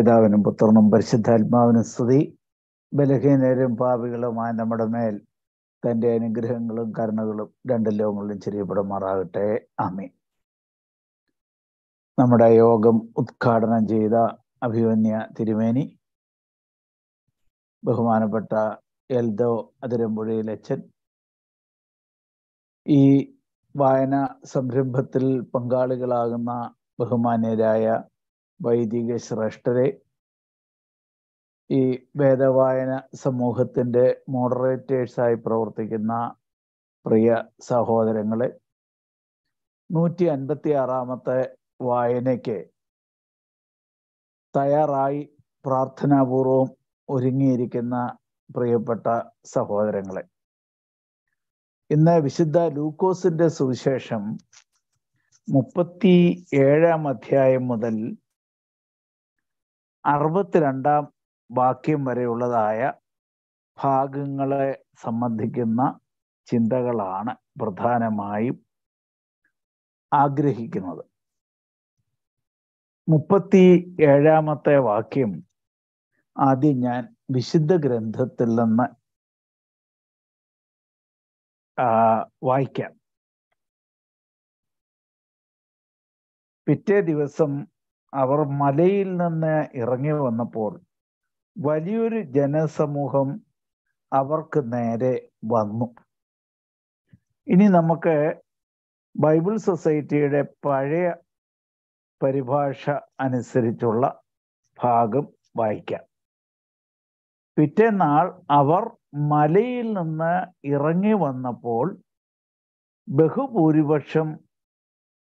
പിതാവിനും പുത്രനും പരിശുദ്ധാത്മാവിനും സ്തുതി ബലഹീനരും പാപികളുമായ നമ്മുടെ മേൽ തൻ്റെ അനുഗ്രഹങ്ങളും കരുണകളും രണ്ട് ലോകങ്ങളിലും ചെറിയപ്പെടുമാറാകട്ടെ ആമീൻ നമ്മുടെ യോഗം ഉദ്ഘാടനം ചെയ്ത അഭിമന്യ തിരുമേനി ബഹുമാനപ്പെട്ട എൽദോ അതിരമ്പുഴയിൽ അച്ഛൻ ഈ വായന സംരംഭത്തിൽ പങ്കാളികളാകുന്ന ബഹുമാന്യരായ വൈദിക ശ്രേഷ്ഠരെ ഈ വേദവായന സമൂഹത്തിൻ്റെ മോഡറേറ്റേഴ്സായി പ്രവർത്തിക്കുന്ന പ്രിയ സഹോദരങ്ങളെ നൂറ്റി അൻപത്തി ആറാമത്തെ വായനയ്ക്ക് തയ്യാറായി പ്രാർത്ഥനാപൂർവം ഒരുങ്ങിയിരിക്കുന്ന പ്രിയപ്പെട്ട സഹോദരങ്ങളെ ഇന്ന് വിശുദ്ധ ലൂക്കോസിന്റെ സുവിശേഷം മുപ്പത്തി ഏഴാം അധ്യായം മുതൽ അറുപത്തിരണ്ടാം വാക്യം വരെയുള്ളതായ ഭാഗങ്ങളെ സംബന്ധിക്കുന്ന ചിന്തകളാണ് പ്രധാനമായും ആഗ്രഹിക്കുന്നത് മുപ്പത്തി ഏഴാമത്തെ വാക്യം ആദ്യം ഞാൻ വിശുദ്ധ ഗ്രന്ഥത്തിൽ നിന്ന് വായിക്കാം പിറ്റേ ദിവസം അവർ മലയിൽ നിന്ന് ഇറങ്ങി വന്നപ്പോൾ വലിയൊരു ജനസമൂഹം അവർക്ക് നേരെ വന്നു ഇനി നമുക്ക് ബൈബിൾ സൊസൈറ്റിയുടെ പഴയ പരിഭാഷ അനുസരിച്ചുള്ള ഭാഗം വായിക്കാം പിറ്റേന്നാൾ അവർ മലയിൽ നിന്ന് ഇറങ്ങി വന്നപ്പോൾ ബഹുഭൂരിപക്ഷം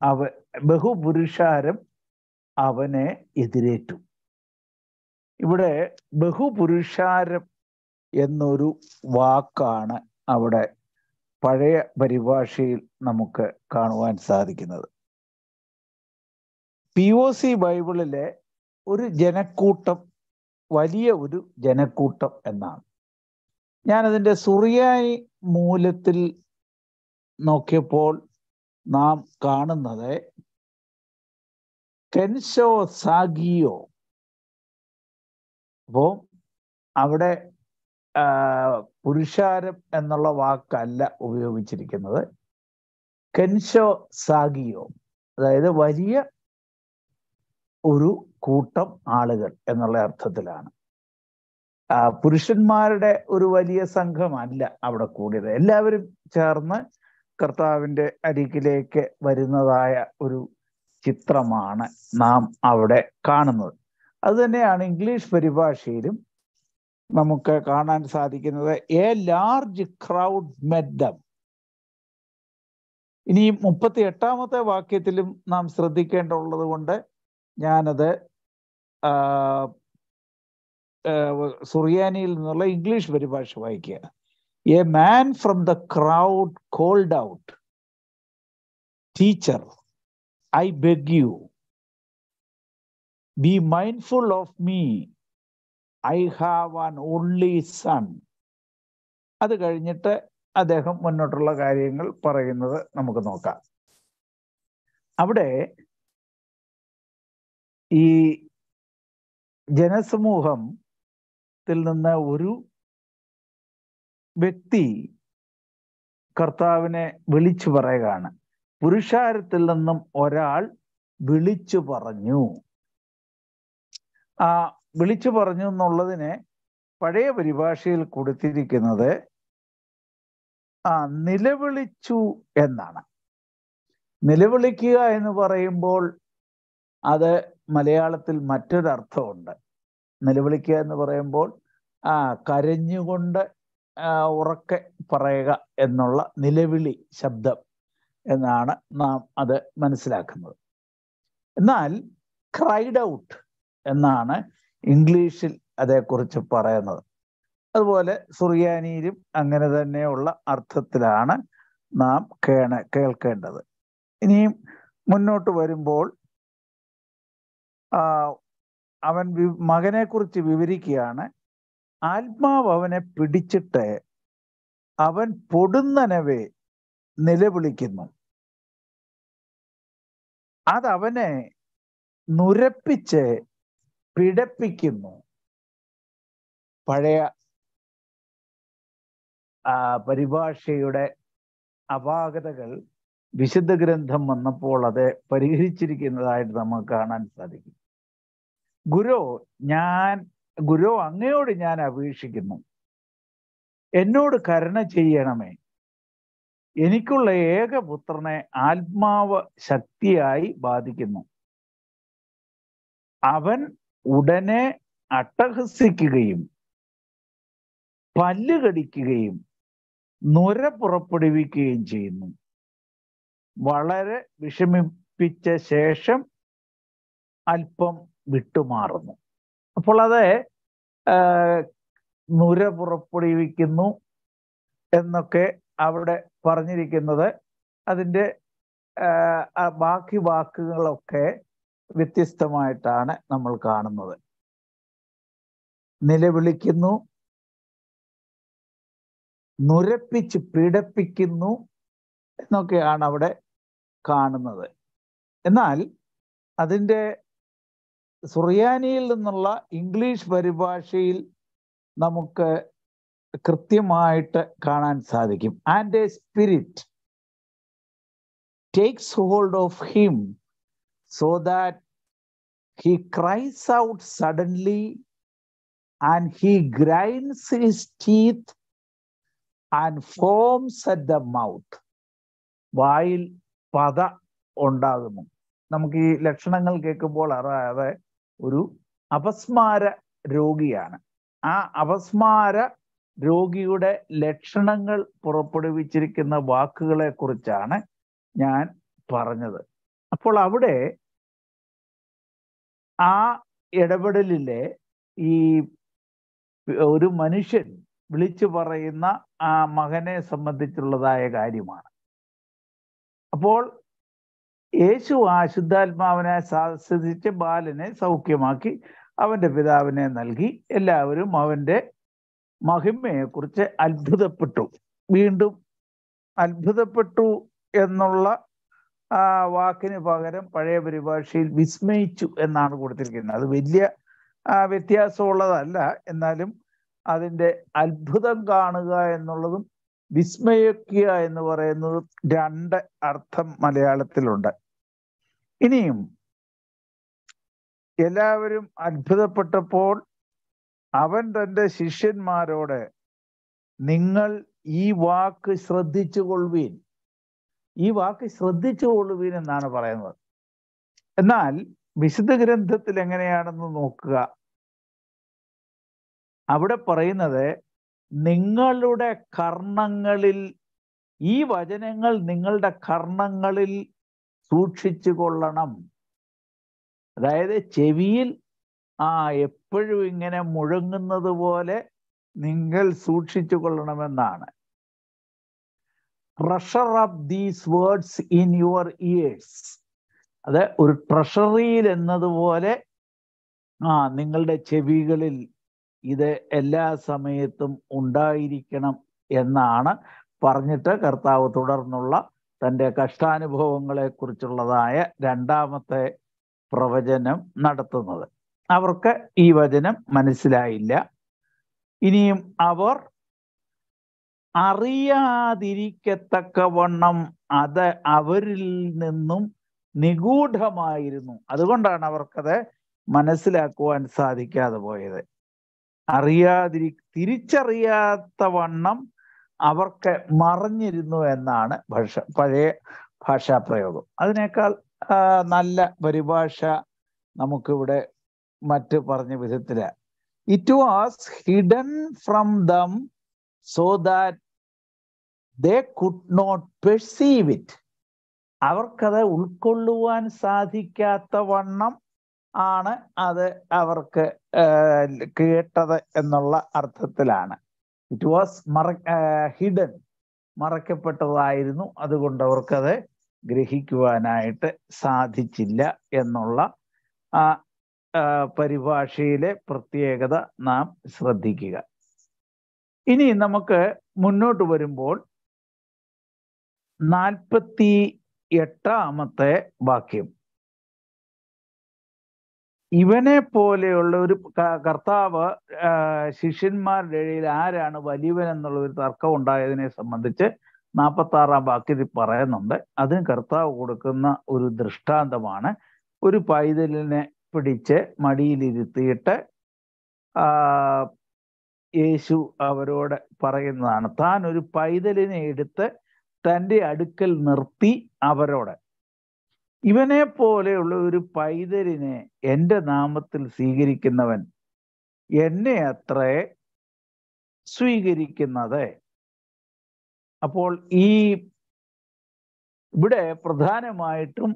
അവ ബഹുപുരുഷാരം അവനെ എതിരേറ്റു ഇവിടെ ബഹുപുരുഷാരം എന്നൊരു വാക്കാണ് അവിടെ പഴയ പരിഭാഷയിൽ നമുക്ക് കാണുവാൻ സാധിക്കുന്നത് പി ഒ സി ബൈബിളിലെ ഒരു ജനക്കൂട്ടം വലിയ ഒരു ജനക്കൂട്ടം എന്നാണ് ഞാനതിൻ്റെ സുറിയായി മൂലത്തിൽ നോക്കിയപ്പോൾ നാം കാണുന്നത് കെൻസോ സാഗിയോ അപ്പോ അവിടെ പുരുഷാരം എന്നുള്ള വാക്കല്ല ഉപയോഗിച്ചിരിക്കുന്നത് കെൻസോ സാഗിയോ അതായത് വലിയ ഒരു കൂട്ടം ആളുകൾ എന്നുള്ള അർത്ഥത്തിലാണ് പുരുഷന്മാരുടെ ഒരു വലിയ സംഘമല്ല അവിടെ കൂടിയത് എല്ലാവരും ചേർന്ന് കർത്താവിൻ്റെ അരികിലേക്ക് വരുന്നതായ ഒരു ചിത്രമാണ് നാം അവിടെ കാണുന്നത് അതുതന്നെയാണ് ഇംഗ്ലീഷ് പരിഭാഷയിലും നമുക്ക് കാണാൻ സാധിക്കുന്നത് എ ലാർജ് ക്രൗഡ് മെഡം ഇനി മുപ്പത്തി എട്ടാമത്തെ വാക്യത്തിലും നാം ശ്രദ്ധിക്കേണ്ടുള്ളത് കൊണ്ട് ഞാനത് സുറിയാനിയിൽ നിന്നുള്ള ഇംഗ്ലീഷ് പരിഭാഷ വായിക്കുക a man from the crowd called out teacher I beg you, be mindful of me. I have an only son. അത് കഴിഞ്ഞിട്ട് അദ്ദേഹം മുന്നോട്ടുള്ള കാര്യങ്ങൾ പറയുന്നത് നമുക്ക് നോക്കാം അവിടെ ഈ ജനസമൂഹത്തിൽ നിന്ന് ഒരു വ്യക്തി കർത്താവിനെ വിളിച്ചു പറയുകയാണ് പുരുഷാരത്തിൽ നിന്നും ഒരാൾ വിളിച്ചു പറഞ്ഞു ആ വിളിച്ചു പറഞ്ഞു എന്നുള്ളതിനെ പഴയ പരിഭാഷയിൽ കൊടുത്തിരിക്കുന്നത് ആ നിലവിളിച്ചു എന്നാണ് നിലവിളിക്കുക എന്ന് പറയുമ്പോൾ അത് മലയാളത്തിൽ മറ്റൊരർത്ഥമുണ്ട് നിലവിളിക്കുക എന്ന് പറയുമ്പോൾ ആ കരഞ്ഞുകൊണ്ട് ഉറക്കെ പറയുക എന്നുള്ള നിലവിളി ശബ്ദം എന്നാണ് നാം അത് മനസ്സിലാക്കുന്നത് എന്നാൽ ക്രൈഡ് ഔട്ട് എന്നാണ് ഇംഗ്ലീഷിൽ അതേക്കുറിച്ച് പറയുന്നത് അതുപോലെ സുറിയാനിയിലും അങ്ങനെ തന്നെയുള്ള അർത്ഥത്തിലാണ് നാം കേണ കേൾക്കേണ്ടത് ഇനിയും മുന്നോട്ട് വരുമ്പോൾ അവൻ മകനെക്കുറിച്ച് വിവരിക്കുകയാണ് ആത്മാവ് അവനെ പിടിച്ചിട്ട് അവൻ പൊടുന്നനവേ നിലവിളിക്കുന്നു അതവനെ നുരപ്പിച്ച് പിടപ്പിക്കുന്നു പഴയ പരിഭാഷയുടെ അപാകതകൾ വിശുദ്ധ ഗ്രന്ഥം വന്നപ്പോൾ അത് പരിഹരിച്ചിരിക്കുന്നതായിട്ട് നമുക്ക് കാണാൻ സാധിക്കും ഗുരു ഞാൻ ഗുരു അങ്ങയോട് ഞാൻ അപേക്ഷിക്കുന്നു എന്നോട് കരുണ ചെയ്യണമേ എനിക്കുള്ള ഏക പുത്രനെ ആത്മാവ് ശക്തിയായി ബാധിക്കുന്നു അവൻ ഉടനെ അട്ടഹസിക്കുകയും പല്ല് കടിക്കുകയും നുര പുറപ്പെടുവിക്കുകയും ചെയ്യുന്നു വളരെ വിഷമിപ്പിച്ച ശേഷം അല്പം വിട്ടുമാറുന്നു അപ്പോൾ അത് നുര പുറപ്പെടുവിക്കുന്നു എന്നൊക്കെ അവിടെ പറഞ്ഞിരിക്കുന്നത് അതിൻ്റെ ബാക്കി വാക്കുകളൊക്കെ വ്യത്യസ്തമായിട്ടാണ് നമ്മൾ കാണുന്നത് നിലവിളിക്കുന്നു നുരപ്പിച്ച് പീഡിപ്പിക്കുന്നു എന്നൊക്കെയാണ് അവിടെ കാണുന്നത് എന്നാൽ അതിൻ്റെ സുറിയാനിയിൽ നിന്നുള്ള ഇംഗ്ലീഷ് പരിഭാഷയിൽ നമുക്ക് കൃത്യമായിട്ട് കാണാൻ സാധിക്കും and a spirit takes hold of him so that he cries out suddenly and he grinds his teeth and foams at the mouth വായിൽ പത ഉണ്ടാകുന്നു നമുക്ക് ഈ ലക്ഷണങ്ങൾ കേൾക്കുമ്പോൾ അതായത് ഒരു അപസ്മാര രോഗിയാണ് ആ അപസ്മാര രോഗിയുടെ ലക്ഷണങ്ങൾ പുറപ്പെടുവിച്ചിരിക്കുന്ന വാക്കുകളെ കുറിച്ചാണ് ഞാൻ പറഞ്ഞത് അപ്പോൾ അവിടെ ആ ഇടപെടലിലെ ഈ ഒരു മനുഷ്യൻ വിളിച്ചു പറയുന്ന ആ മകനെ സംബന്ധിച്ചുള്ളതായ കാര്യമാണ് അപ്പോൾ യേശു ആ ശുദ്ധാത്മാവിനെ സാധിച്ച് ബാലനെ സൗഖ്യമാക്കി അവൻ്റെ പിതാവിനെ നൽകി എല്ലാവരും അവൻ്റെ മഹിമയെക്കുറിച്ച് അത്ഭുതപ്പെട്ടു വീണ്ടും അത്ഭുതപ്പെട്ടു എന്നുള്ള ആ വാക്കിന് പകരം പഴയ പരിഭാഷയിൽ വിസ്മയിച്ചു എന്നാണ് കൊടുത്തിരിക്കുന്നത് അത് വലിയ വ്യത്യാസമുള്ളതല്ല എന്നാലും അതിൻ്റെ അത്ഭുതം കാണുക എന്നുള്ളതും വിസ്മയിക്കുക എന്ന് പറയുന്നതും രണ്ട് അർത്ഥം മലയാളത്തിലുണ്ട് ഇനിയും എല്ലാവരും അത്ഭുതപ്പെട്ടപ്പോൾ അവൻ തൻ്റെ ശിഷ്യന്മാരോട് നിങ്ങൾ ഈ വാക്ക് ശ്രദ്ധിച്ചു കൊള്ളുവീൻ ഈ വാക്ക് ശ്രദ്ധിച്ചു കൊള്ളുവീൻ എന്നാണ് പറയുന്നത് എന്നാൽ വിശുദ്ധ ഗ്രന്ഥത്തിൽ എങ്ങനെയാണെന്ന് നോക്കുക അവിടെ പറയുന്നത് നിങ്ങളുടെ കർണങ്ങളിൽ ഈ വചനങ്ങൾ നിങ്ങളുടെ കർണങ്ങളിൽ സൂക്ഷിച്ചു കൊള്ളണം അതായത് ചെവിയിൽ ആ എപ്പോഴും ഇങ്ങനെ മുഴങ്ങുന്നത് പോലെ നിങ്ങൾ സൂക്ഷിച്ചു കൊള്ളണമെന്നാണ് treasure of these words in your ears അത് ഒരു ട്രഷറിയിൽ എന്നതുപോലെ ആ നിങ്ങളുടെ ചെവികളിൽ ഇത് എല്ലാ സമയത്തും ഉണ്ടായിരിക്കണം എന്നാണ് പറഞ്ഞിട്ട് കർത്താവ് തുടർന്നുള്ള തൻ്റെ കഷ്ടാനുഭവങ്ങളെക്കുറിച്ചുള്ളതായ രണ്ടാമത്തെ പ്രവചനം നടത്തുന്നത് അവർക്ക് ഈ വചനം മനസ്സിലായില്ല ഇനിയും അവർ അറിയാതിരിക്കത്തക്കവണ്ണം അത് അവരിൽ നിന്നും നിഗൂഢമായിരുന്നു അതുകൊണ്ടാണ് അവർക്കത് മനസ്സിലാക്കുവാൻ സാധിക്കാതെ പോയത് അറിയാതിരി തിരിച്ചറിയാത്ത വണ്ണം അവർക്ക് മറിഞ്ഞിരുന്നു എന്നാണ് ഭാഷ പഴയ ഭാഷാപ്രയോഗം അതിനേക്കാൾ നല്ല പരിഭാഷ നമുക്കിവിടെ മറ്റ് പറഞ്ഞ വിധത്തില് it was hidden from them so that they could not perceive it അവർക്കത് ഉൾക്കൊള്ളുവാൻ സാധിക്കാത്ത വണ്ണം ആണ് അത് അവർക്ക് കേട്ടത് എന്നുള്ള അർത്ഥത്തിലാണ് ഇറ്റ് വാസ് മറ ഹിഡൻ മറക്കപ്പെട്ടതായിരുന്നു അതുകൊണ്ട് അവർക്കത് ഗ്രഹിക്കുവാനായിട്ട് സാധിച്ചില്ല എന്നുള്ള പരിഭാഷയിലെ പ്രത്യേകത നാം ശ്രദ്ധിക്കുക ഇനി നമുക്ക് മുന്നോട്ട് വരുമ്പോൾ നാൽപ്പത്തി എട്ടാമത്തെ വാക്യം ഇവനെ പോലെയുള്ള ഒരു കർത്താവ് ശിഷ്യന്മാരുടെ ഇടയിൽ ആരാണ് വലിയവൻ എന്നുള്ള ഒരു തർക്കം ഉണ്ടായതിനെ സംബന്ധിച്ച് നാൽപ്പത്തി ആറാം വാക്യത്തിൽ പറയുന്നുണ്ട് അതിന് കർത്താവ് കൊടുക്കുന്ന ഒരു ദൃഷ്ടാന്തമാണ് ഒരു പൈതലിനെ പിടിച്ച് മടിയിലിരുത്തിയിട്ട് യേശു അവരോട് പറയുന്നതാണ് താൻ ഒരു പൈതലിനെ എടുത്ത് തൻ്റെ അടുക്കൽ നിർത്തി അവരോട് ഇവനെ പോലെയുള്ള ഒരു പൈതലിനെ എൻ്റെ നാമത്തിൽ സ്വീകരിക്കുന്നവൻ എന്നെ അത്ര സ്വീകരിക്കുന്നത് അപ്പോൾ ഈ ഇവിടെ പ്രധാനമായിട്ടും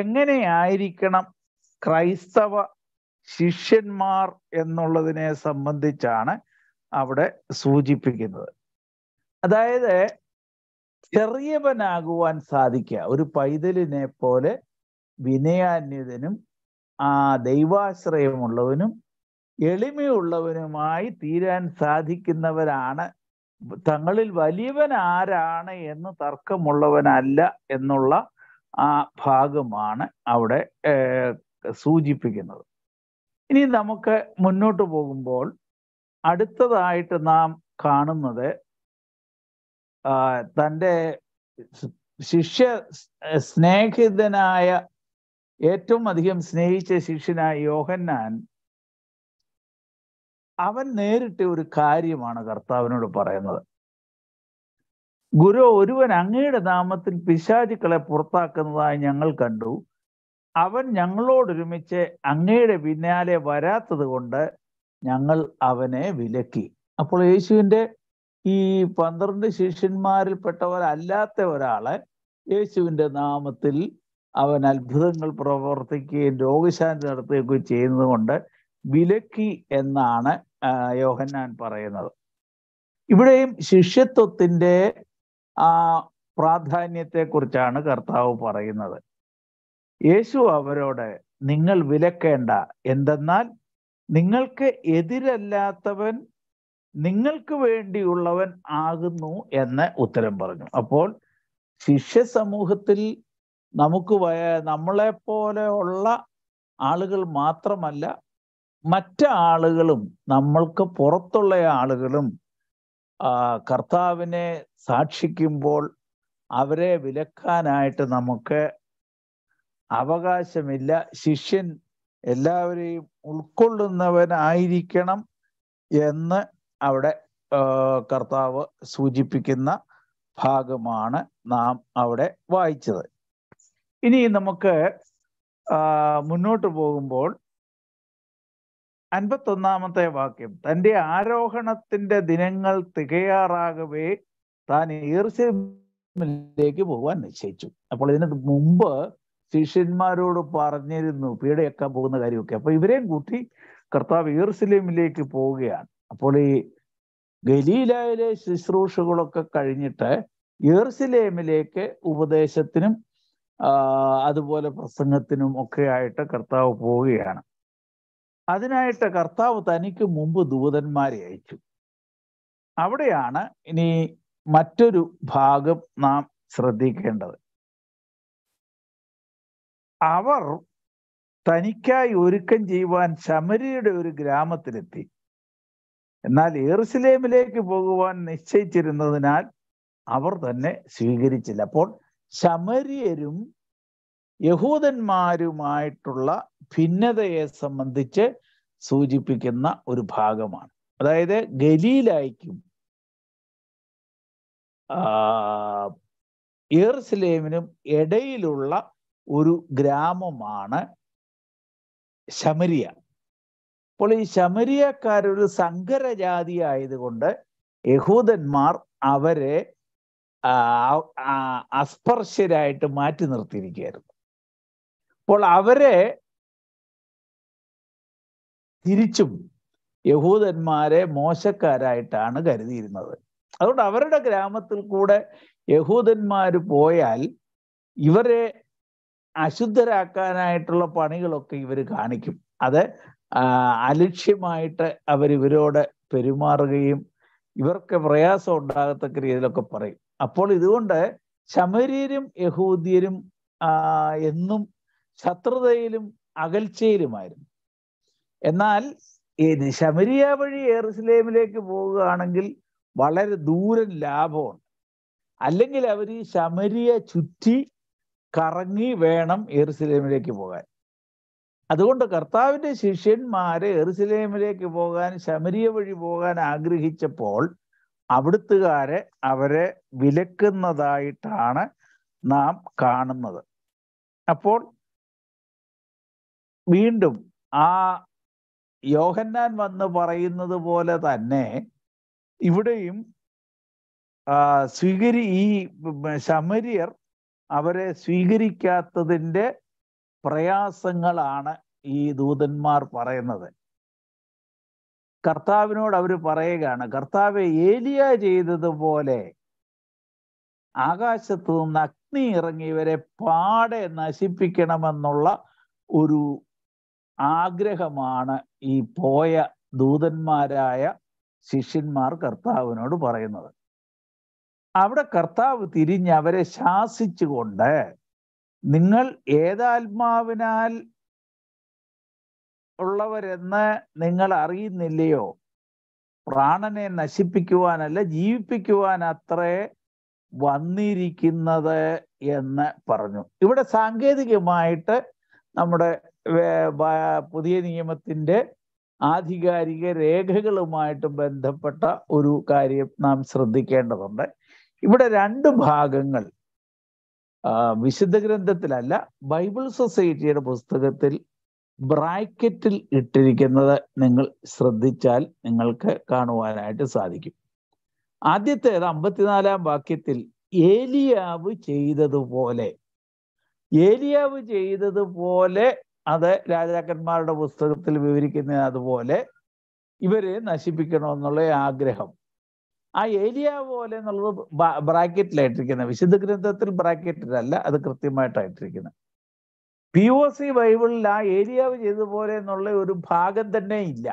എങ്ങനെയായിരിക്കണം ക്രൈസ്തവ ശിഷ്യന്മാർ എന്നുള്ളതിനെ സംബന്ധിച്ചാണ് അവിടെ സൂചിപ്പിക്കുന്നത് അതായത് ചെറിയവനാകുവാൻ സാധിക്കുക ഒരു പൈതലിനെ പോലെ വിനയാന്യതനും ആ ദൈവാശ്രയമുള്ളവനും എളിമയുള്ളവനുമായി തീരാൻ സാധിക്കുന്നവരാണ് തങ്ങളിൽ വലിയവൻ ആരാണ് എന്ന് തർക്കമുള്ളവനല്ല എന്നുള്ള ആ ഭാഗമാണ് അവിടെ സൂചിപ്പിക്കുന്നത് ഇനി നമുക്ക് മുന്നോട്ട് പോകുമ്പോൾ അടുത്തതായിട്ട് നാം കാണുന്നത് തൻ്റെ ശിഷ്യ സ്നേഹിതനായ ഏറ്റവും അധികം സ്നേഹിച്ച ശിഷ്യനായ യോഹന്നാൻ അവൻ നേരിട്ട ഒരു കാര്യമാണ് കർത്താവിനോട് പറയുന്നത് ഗുരു ഒരുവൻ അങ്ങയുടെ നാമത്തിൽ പിശാചുക്കളെ പുറത്താക്കുന്നതായി ഞങ്ങൾ കണ്ടു അവൻ ഞങ്ങളോടൊരുമിച്ച് അങ്ങയുടെ പിന്നാലെ വരാത്തത് കൊണ്ട് ഞങ്ങൾ അവനെ വിലക്കി അപ്പോൾ യേശുവിൻ്റെ ഈ പന്ത്രണ്ട് ശിഷ്യന്മാരിൽപ്പെട്ടവരല്ലാത്ത ഒരാളെ യേശുവിൻ്റെ നാമത്തിൽ അവൻ അത്ഭുതങ്ങൾ പ്രവർത്തിക്കുകയും രോഗശാന്തി നടത്തുകയൊക്കെ ചെയ്യുന്നത് കൊണ്ട് വിലക്കി എന്നാണ് യോഹന്നാൻ പറയുന്നത് ഇവിടെയും ശിഷ്യത്വത്തിൻ്റെ ആ പ്രാധാന്യത്തെക്കുറിച്ചാണ് കർത്താവ് പറയുന്നത് യേശു അവരോട് നിങ്ങൾ വിലക്കേണ്ട എന്തെന്നാൽ നിങ്ങൾക്ക് എതിരല്ലാത്തവൻ നിങ്ങൾക്ക് വേണ്ടിയുള്ളവൻ ആകുന്നു എന്ന് ഉത്തരം പറഞ്ഞു അപ്പോൾ ശിഷ്യ സമൂഹത്തിൽ നമുക്ക് നമ്മളെ പോലെയുള്ള ആളുകൾ മാത്രമല്ല മറ്റ ആളുകളും നമ്മൾക്ക് പുറത്തുള്ള ആളുകളും കർത്താവിനെ സാക്ഷിക്കുമ്പോൾ അവരെ വിലക്കാനായിട്ട് നമുക്ക് അവകാശമില്ല ശിഷ്യൻ എല്ലാവരെയും ഉൾക്കൊള്ളുന്നവനായിരിക്കണം എന്ന് അവിടെ കർത്താവ് സൂചിപ്പിക്കുന്ന ഭാഗമാണ് നാം അവിടെ വായിച്ചത് ഇനി നമുക്ക് മുന്നോട്ട് പോകുമ്പോൾ അൻപത്തൊന്നാമത്തെ വാക്യം തൻ്റെ ആരോഹണത്തിന്റെ ദിനങ്ങൾ തികയാറാകവേ താൻ ഈർഷ്യയിലേക്ക് പോകാൻ നിശ്ചയിച്ചു അപ്പോൾ ഇതിന് മുമ്പ് ശിഷ്യന്മാരോട് പറഞ്ഞിരുന്നു പീഡയക്കാൻ പോകുന്ന കാര്യമൊക്കെ അപ്പൊ ഇവരെയും കൂട്ടി കർത്താവ് ഈർസലേമിലേക്ക് പോവുകയാണ് അപ്പോൾ ഈ ഗലീലയിലെ ശുശ്രൂഷകളൊക്കെ കഴിഞ്ഞിട്ട് യെറുസലേമിലേക്ക് ഉപദേശത്തിനും അതുപോലെ പ്രസംഗത്തിനും ഒക്കെ ആയിട്ട് കർത്താവ് പോവുകയാണ് അതിനായിട്ട് കർത്താവ് തനിക്ക് മുമ്പ് ദൂതന്മാരെ അയച്ചു അവിടെയാണ് ഇനി മറ്റൊരു ഭാഗം നാം ശ്രദ്ധിക്കേണ്ടത് അവർ തനിക്കായി ഒരുക്കം ചെയ്യുവാൻ ശമരിയുടെ ഒരു ഗ്രാമത്തിലെത്തി എന്നാൽ എറുസലേമിലേക്ക് പോകുവാൻ നിശ്ചയിച്ചിരുന്നതിനാൽ അവർ തന്നെ സ്വീകരിച്ചില്ല അപ്പോൾ ശമരിയരും യഹൂദന്മാരുമായിട്ടുള്ള ഭിന്നതയെ സംബന്ധിച്ച് സൂചിപ്പിക്കുന്ന ഒരു ഭാഗമാണ് അതായത് ഗലീലായിക്കും എറുസലേമിനും ഇടയിലുള്ള ഒരു ഗ്രാമമാണ് ശമരിയ അപ്പോൾ ഈ ശമരിയക്കാരൊരു സങ്കരജാതി ആയതുകൊണ്ട് യഹൂദന്മാർ അവരെ അസ്പർശ്യരായിട്ട് മാറ്റി നിർത്തിയിരിക്കുകയായിരുന്നു അപ്പോൾ അവരെ തിരിച്ചും യഹൂദന്മാരെ മോശക്കാരായിട്ടാണ് കരുതിയിരുന്നത് അതുകൊണ്ട് അവരുടെ ഗ്രാമത്തിൽ കൂടെ യഹൂദന്മാർ പോയാൽ ഇവരെ അശുദ്ധരാക്കാനായിട്ടുള്ള പണികളൊക്കെ ഇവർ കാണിക്കും അത് അലക്ഷ്യമായിട്ട് അവർ ഇവരോട് പെരുമാറുകയും ഇവർക്ക് പ്രയാസം ഉണ്ടാകത്തക്ക രീതിയിലൊക്കെ പറയും അപ്പോൾ ഇതുകൊണ്ട് ശമരീരും യഹൂദിയരും എന്നും ശത്രുതയിലും അകൽച്ചയിലുമായിരുന്നു എന്നാൽ ശമരിയ വഴി എറുസലേമിലേക്ക് പോവുകയാണെങ്കിൽ വളരെ ദൂരം ലാഭമുണ്ട് അല്ലെങ്കിൽ അവർ ഈ ശമരിയ ചുറ്റി കറങ്ങി വേണം എറുസലേമിലേക്ക് പോകാൻ അതുകൊണ്ട് കർത്താവിൻ്റെ ശിഷ്യന്മാരെ എറുസലേമിലേക്ക് പോകാൻ ശമരിയ വഴി പോകാൻ ആഗ്രഹിച്ചപ്പോൾ അവിടുത്തുകാരെ അവരെ വിലക്കുന്നതായിട്ടാണ് നാം കാണുന്നത് അപ്പോൾ വീണ്ടും ആ യോഹന്നാൻ വന്ന് പറയുന്നത് പോലെ തന്നെ ഇവിടെയും സ്വീകരി ഈ ശമരിയർ അവരെ സ്വീകരിക്കാത്തതിൻ്റെ പ്രയാസങ്ങളാണ് ഈ ദൂതന്മാർ പറയുന്നത് കർത്താവിനോട് അവർ പറയുകയാണ് കർത്താവ് ഏലിയ ചെയ്തതുപോലെ ആകാശത്തു നിന്ന് അഗ്നി ഇറങ്ങിയവരെ പാടെ നശിപ്പിക്കണമെന്നുള്ള ഒരു ആഗ്രഹമാണ് ഈ പോയ ദൂതന്മാരായ ശിഷ്യന്മാർ കർത്താവിനോട് പറയുന്നത് അവിടെ കർത്താവ് തിരിഞ്ഞ് അവരെ ശാസിച്ചുകൊണ്ട് നിങ്ങൾ ഏതാത്മാവിനാൽ ഉള്ളവരെന്ന് നിങ്ങൾ അറിയുന്നില്ലയോ പ്രാണനെ നശിപ്പിക്കുവാനല്ല ജീവിപ്പിക്കുവാൻ അത്രേ വന്നിരിക്കുന്നത് എന്ന് പറഞ്ഞു ഇവിടെ സാങ്കേതികമായിട്ട് നമ്മുടെ പുതിയ നിയമത്തിൻ്റെ ആധികാരിക രേഖകളുമായിട്ട് ബന്ധപ്പെട്ട ഒരു കാര്യം നാം ശ്രദ്ധിക്കേണ്ടതുണ്ട് ഇവിടെ രണ്ട് ഭാഗങ്ങൾ വിശുദ്ധ ഗ്രന്ഥത്തിലല്ല ബൈബിൾ സൊസൈറ്റിയുടെ പുസ്തകത്തിൽ ബ്രാക്കറ്റിൽ ഇട്ടിരിക്കുന്നത് നിങ്ങൾ ശ്രദ്ധിച്ചാൽ നിങ്ങൾക്ക് കാണുവാനായിട്ട് സാധിക്കും ആദ്യത്തേത് അമ്പത്തിനാലാം വാക്യത്തിൽ ഏലിയാവ് ചെയ്തതുപോലെ ഏലിയാവ് ചെയ്തതുപോലെ അത് രാജാക്കന്മാരുടെ പുസ്തകത്തിൽ വിവരിക്കുന്ന അതുപോലെ ഇവരെ നശിപ്പിക്കണമെന്നുള്ള ആഗ്രഹം ആ ഏരിയ പോലെ എന്നുള്ളത് ബ്രാക്കറ്റിലായിട്ടിരിക്കുന്നത് വിശുദ്ധ ഗ്രന്ഥത്തിൽ ബ്രാക്കറ്റിലല്ല അത് കൃത്യമായിട്ടായിട്ടിരിക്കുന്നത് പി ഒ സി ബൈബിളിൽ ആ ഏരിയാവ് ചെയ്തതുപോലെ എന്നുള്ള ഒരു ഭാഗം തന്നെ ഇല്ല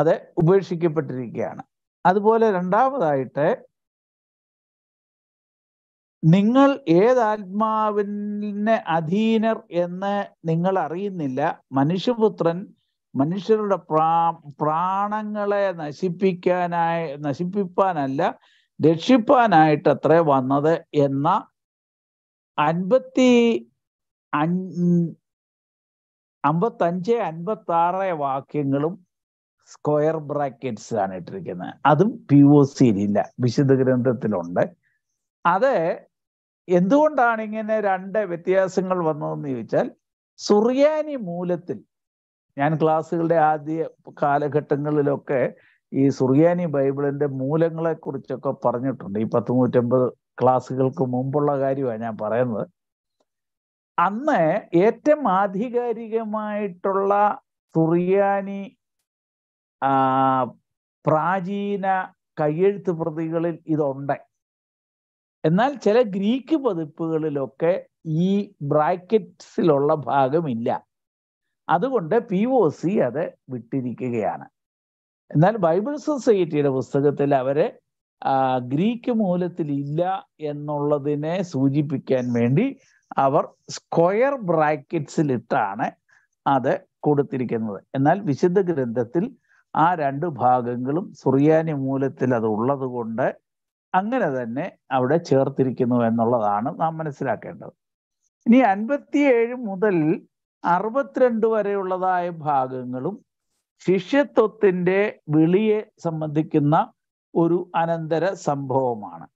അത് ഉപേക്ഷിക്കപ്പെട്ടിരിക്കുകയാണ് അതുപോലെ രണ്ടാമതായിട്ട് നിങ്ങൾ ഏത് അധീനർ എന്ന് നിങ്ങൾ അറിയുന്നില്ല മനുഷ്യപുത്രൻ മനുഷ്യരുടെ പ്രാ പ്രാണങ്ങളെ നശിപ്പിക്കാനായി നശിപ്പിക്കാനല്ല അത്ര വന്നത് എന്ന അൻപത്തി അമ്പത്തഞ്ച് അൻപത്തി ആറ് വാക്യങ്ങളും സ്ക്വയർ ബ്രാക്കറ്റ്സ് ആണ് ഇട്ടിരിക്കുന്നത് അതും പി ഒ സിയിലില്ല വിശുദ്ധ ഗ്രന്ഥത്തിലുണ്ട് അത് എന്തുകൊണ്ടാണ് ഇങ്ങനെ രണ്ട് വ്യത്യാസങ്ങൾ വന്നതെന്ന് ചോദിച്ചാൽ സുറിയാനി മൂലത്തിൽ ഞാൻ ക്ലാസ്സുകളുടെ ആദ്യ കാലഘട്ടങ്ങളിലൊക്കെ ഈ സുറിയാനി ബൈബിളിന്റെ മൂലങ്ങളെ കുറിച്ചൊക്കെ പറഞ്ഞിട്ടുണ്ട് ഈ പത്ത് നൂറ്റമ്പത് ക്ലാസ്സുകൾക്ക് മുമ്പുള്ള കാര്യമാണ് ഞാൻ പറയുന്നത് അന്ന് ഏറ്റവും ആധികാരികമായിട്ടുള്ള സുറിയാനി പ്രാചീന കയ്യെഴുത്ത് പ്രതികളിൽ ഇതുണ്ട് എന്നാൽ ചില ഗ്രീക്ക് പതിപ്പുകളിലൊക്കെ ഈ ബ്രാക്കറ്റ്സിലുള്ള ഭാഗമില്ല അതുകൊണ്ട് പി ഒ സി അത് വിട്ടിരിക്കുകയാണ് എന്നാൽ ബൈബിൾ സൊസൈറ്റിയുടെ പുസ്തകത്തിൽ അവരെ ഗ്രീക്ക് മൂലത്തിൽ ഇല്ല എന്നുള്ളതിനെ സൂചിപ്പിക്കാൻ വേണ്ടി അവർ സ്ക്വയർ ബ്രാക്കറ്റ്സിലിട്ടാണ് അത് കൊടുത്തിരിക്കുന്നത് എന്നാൽ വിശുദ്ധ ഗ്രന്ഥത്തിൽ ആ രണ്ട് ഭാഗങ്ങളും സുറിയാനി മൂലത്തിൽ അത് ഉള്ളത് കൊണ്ട് അങ്ങനെ തന്നെ അവിടെ ചേർത്തിരിക്കുന്നു എന്നുള്ളതാണ് നാം മനസ്സിലാക്കേണ്ടത് ഇനി അൻപത്തിയേഴ് മുതൽ അറുപത്തിരണ്ട് വരെയുള്ളതായ ഭാഗങ്ങളും ശിഷ്യത്വത്തിൻ്റെ വിളിയെ സംബന്ധിക്കുന്ന ഒരു അനന്തര സംഭവമാണ്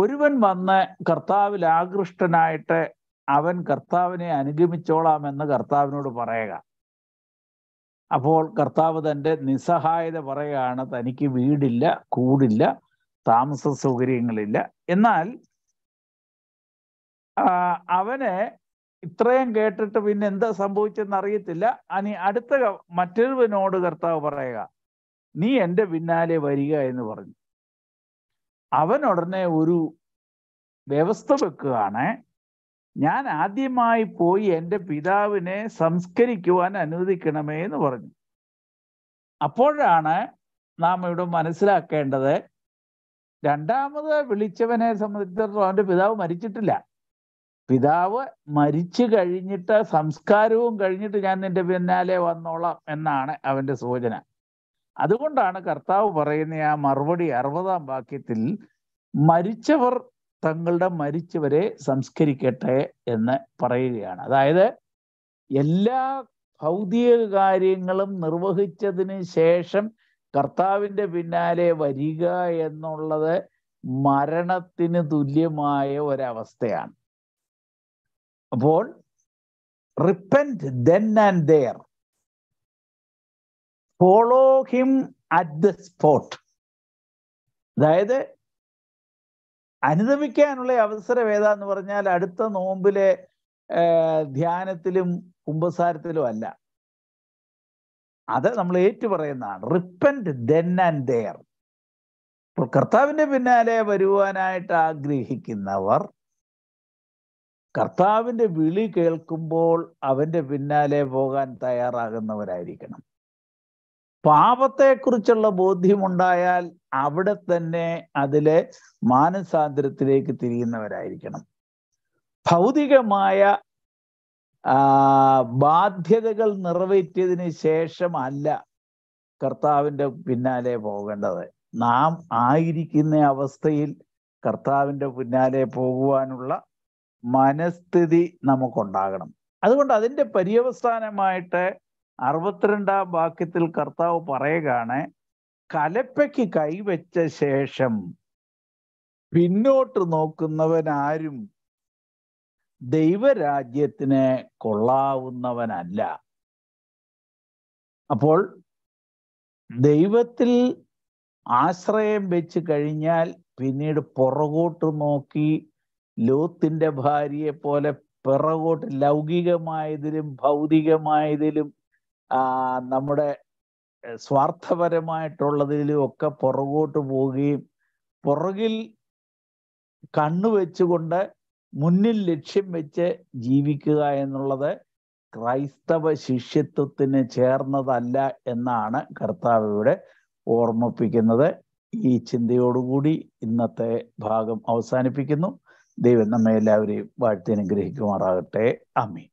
ഒരുവൻ വന്ന് കർത്താവിൽ ആകൃഷ്ടനായിട്ട് അവൻ കർത്താവിനെ അനുഗമിച്ചോളാമെന്ന് കർത്താവിനോട് പറയുക അപ്പോൾ കർത്താവ് തൻ്റെ നിസ്സഹായത പറയുകയാണ് തനിക്ക് വീടില്ല കൂടില്ല താമസ സൗകര്യങ്ങളില്ല എന്നാൽ അവനെ ഇത്രയും കേട്ടിട്ട് പിന്നെ എന്താ സംഭവിച്ചെന്ന് അറിയത്തില്ല അനി അടുത്ത മറ്റൊരുവനോട് കർത്താവ് പറയുക നീ എൻ്റെ പിന്നാലെ വരിക എന്ന് പറഞ്ഞു അവൻ ഉടനെ ഒരു വ്യവസ്ഥ വെക്കുകയാണ് ഞാൻ ആദ്യമായി പോയി എൻ്റെ പിതാവിനെ സംസ്കരിക്കുവാൻ അനുവദിക്കണമേ എന്ന് പറഞ്ഞു അപ്പോഴാണ് നാം ഇവിടെ മനസ്സിലാക്കേണ്ടത് രണ്ടാമത് വിളിച്ചവനെ സംബന്ധിച്ചിടത്തോളം അവൻ്റെ പിതാവ് മരിച്ചിട്ടില്ല പിതാവ് മരിച്ചു കഴിഞ്ഞിട്ട് സംസ്കാരവും കഴിഞ്ഞിട്ട് ഞാൻ നിന്റെ പിന്നാലെ വന്നോളാം എന്നാണ് അവന്റെ സൂചന അതുകൊണ്ടാണ് കർത്താവ് പറയുന്ന ആ മറുപടി അറുപതാം വാക്യത്തിൽ മരിച്ചവർ തങ്ങളുടെ മരിച്ചവരെ സംസ്കരിക്കട്ടെ എന്ന് പറയുകയാണ് അതായത് എല്ലാ ഭൗതിക കാര്യങ്ങളും നിർവഹിച്ചതിന് ശേഷം കർത്താവിൻ്റെ പിന്നാലെ വരിക എന്നുള്ളത് മരണത്തിന് തുല്യമായ ഒരവസ്ഥയാണ് അപ്പോൾ repent then and there follow him at the spot അതായത് അനുദമിക്കാനുള്ള അവസരം ഏതാന്ന് പറഞ്ഞാൽ അടുത്ത നോമ്പിലെ ധ്യാനത്തിലും കുംഭസാരത്തിലും അല്ല അത് നമ്മൾ ഏറ്റു പറയുന്നതാണ് റിപ്പൻറ്റ് ദെൻ ആൻഡ് ദെയർ ഇപ്പോൾ കർത്താവിൻ്റെ പിന്നാലെ വരുവാനായിട്ട് ആഗ്രഹിക്കുന്നവർ കർത്താവിൻ്റെ വിളി കേൾക്കുമ്പോൾ അവൻ്റെ പിന്നാലെ പോകാൻ തയ്യാറാകുന്നവരായിരിക്കണം പാപത്തെക്കുറിച്ചുള്ള ബോധ്യമുണ്ടായാൽ അവിടെ തന്നെ അതിലെ മാനസാന്തരത്തിലേക്ക് തിരിയുന്നവരായിരിക്കണം ഭൗതികമായ ബാധ്യതകൾ നിറവേറ്റിയതിന് ശേഷമല്ല കർത്താവിൻ്റെ പിന്നാലെ പോകേണ്ടത് നാം ആയിരിക്കുന്ന അവസ്ഥയിൽ കർത്താവിൻ്റെ പിന്നാലെ പോകുവാനുള്ള മനസ്ഥിതി നമുക്കുണ്ടാകണം അതുകൊണ്ട് അതിൻ്റെ പര്യവസാനമായിട്ട് അറുപത്തിരണ്ടാം വാക്യത്തിൽ കർത്താവ് പറയുകയാണ് കലപ്പയ്ക്ക് കൈവച്ച ശേഷം പിന്നോട്ട് നോക്കുന്നവനാരും ദൈവരാജ്യത്തിന് കൊള്ളാവുന്നവനല്ല അപ്പോൾ ദൈവത്തിൽ ആശ്രയം വെച്ച് കഴിഞ്ഞാൽ പിന്നീട് പുറകോട്ട് നോക്കി ലോത്തിന്റെ ഭാര്യയെ പോലെ പിറകോട്ട് ലൗകികമായതിലും ഭൗതികമായതിലും നമ്മുടെ സ്വാർത്ഥപരമായിട്ടുള്ളതിലും ഒക്കെ പുറകോട്ട് പോവുകയും പുറകിൽ കണ്ണുവെച്ചുകൊണ്ട് മുന്നിൽ ലക്ഷ്യം വെച്ച് ജീവിക്കുക എന്നുള്ളത് ക്രൈസ്തവ ശിഷ്യത്വത്തിന് ചേർന്നതല്ല എന്നാണ് കർത്താവ് ഇവിടെ ഓർമ്മിപ്പിക്കുന്നത് ഈ ചിന്തയോടുകൂടി ഇന്നത്തെ ഭാഗം അവസാനിപ്പിക്കുന്നു ദൈവം നമ്മെ എല്ലാവരെയും വാഴ്ത്തി അനുഗ്രഹിക്കുമാറാകട്ടെ അമ്മി